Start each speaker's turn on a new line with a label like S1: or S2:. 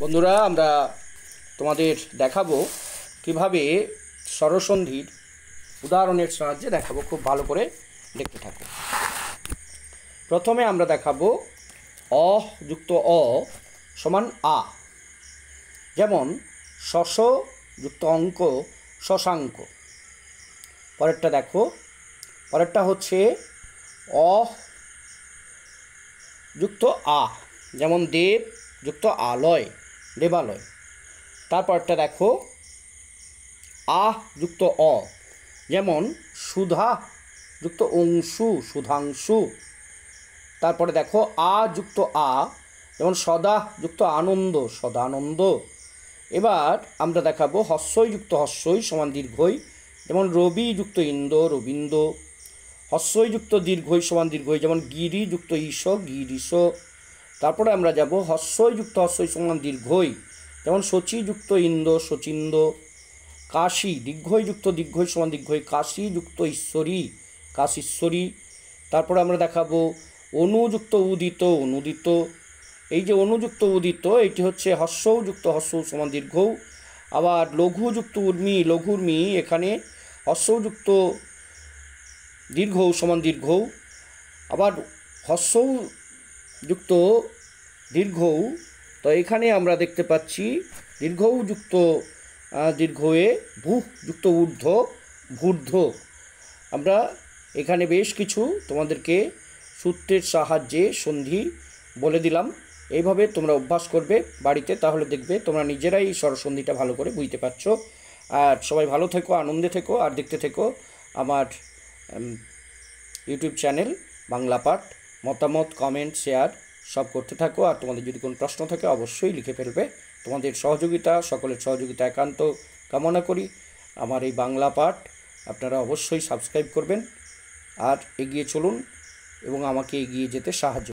S1: বন্ধুরা আমরা তোমাদের দেখাবো কিভাবে স্বরসন্ধির উদাহরণের সাহায্যে দেখাবো খুব ভালো করে দেখতে থাকো প্রথমে আমরা দেখাবো অ যুক্ত অ সমান আ যেমন শশ যুক্ত অঙ্ক শশাঙ্ক পরেরটা দেখো পরেরটা হচ্ছে অ যুক্ত আ যেমন দেব যুক্ত আলয় দেবালয় তারপরটা দেখো আহ যুক্ত অ যেমন সুধা যুক্ত অংশু সুধাংশু তারপরে দেখো আ যুক্ত আ যেমন সদা যুক্ত আনন্দ সদানন্দ এবার আমরা দেখাবো হস্যই যুক্ত হস্যই সমান দীর্ঘই যেমন রবি যুক্ত ইন্দ রবীন্দ্র হস্যই যুক্ত দীর্ঘই সমান দীর্ঘই যেমন গিরি যুক্ত ঈশ গিরিশ তারপরে আমরা যাব হস্যই যুক্ত হস্যই সমান দীর্ঘই যেমন শচীযুক্ত ইন্দ শচীন্দ কাশী দীর্ঘই যুক্ত দীর্ঘই সমান দীর্ঘই কাশি যুক্ত ঈশ্বরী কাশীশ্বরী তারপরে আমরা দেখাবো অনুযুক্ত উদিত অনুদিত এই যে অনুযুক্ত উদিত এটি হচ্ছে হস্যও যুক্ত হস্য সমান দীর্ঘ আবার লঘুযুক্ত উর্মি লঘুর্মি এখানে হস্যযুক্ত দীর্ঘ সমান দীর্ঘ আবার হস্যও যুক্ত দীর্ঘ তো এখানে আমরা দেখতে পাচ্ছি দীর্ঘৌ যুক্ত দীর্ঘয়ে ভূ যুক্ত ঊর্ধ্ব ভূর্ধ্ব আমরা এখানে বেশ কিছু তোমাদেরকে সূত্রের সাহায্যে সন্ধি বলে দিলাম এইভাবে তোমরা অভ্যাস করবে বাড়িতে তাহলে দেখবে তোমরা নিজেরাই স্বরসন্ধিটা ভালো করে বুঝতে পারছো আর সবাই ভালো থেকো আনন্দে থেকো আর দেখতে থেকো আমার ইউটিউব চ্যানেল বাংলা পাঠ মতামত কমেন্ট শেয়ার সব করতে থাকো আর তোমাদের যদি কোনো প্রশ্ন থাকে অবশ্যই লিখে ফেলবে তোমাদের সহযোগিতা সকলের সহযোগিতা একান্ত কামনা করি আমার এই বাংলা পাঠ আপনারা অবশ্যই সাবস্ক্রাইব করবেন আর এগিয়ে চলুন এবং আমাকে এগিয়ে যেতে সাহায্য